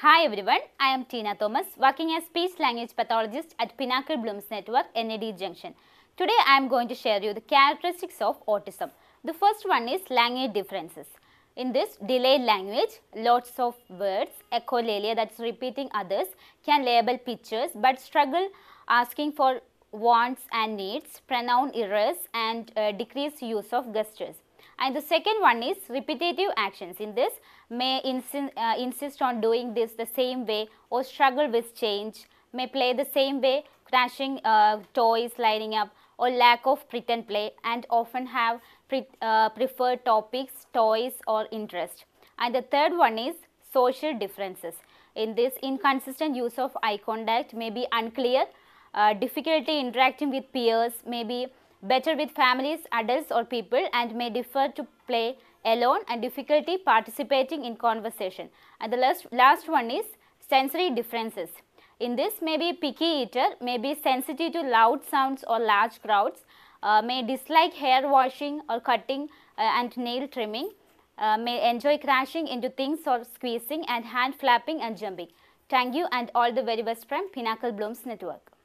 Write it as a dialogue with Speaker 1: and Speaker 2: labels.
Speaker 1: Hi everyone, I am Tina Thomas, working as speech language pathologist at Pinnacle Blooms Network, NAD Junction. Today I am going to share you the characteristics of autism. The first one is language differences. In this delayed language, lots of words, echolalia that's repeating others, can label pictures but struggle asking for wants and needs, pronoun errors and uh, decreased use of gestures. And the second one is repetitive actions. In this, may insi uh, insist on doing this the same way or struggle with change, may play the same way, crashing uh, toys, lining up or lack of pretend play and often have pre uh, preferred topics, toys or interest. And the third one is social differences. In this, inconsistent use of eye contact may be unclear, uh, difficulty interacting with peers may be better with families, adults or people and may differ to play alone and difficulty participating in conversation. And the last, last one is sensory differences. In this may be picky eater, may be sensitive to loud sounds or large crowds, uh, may dislike hair washing or cutting uh, and nail trimming, uh, may enjoy crashing into things or squeezing and hand flapping and jumping. Thank you and all the very best from Pinnacle Blooms Network.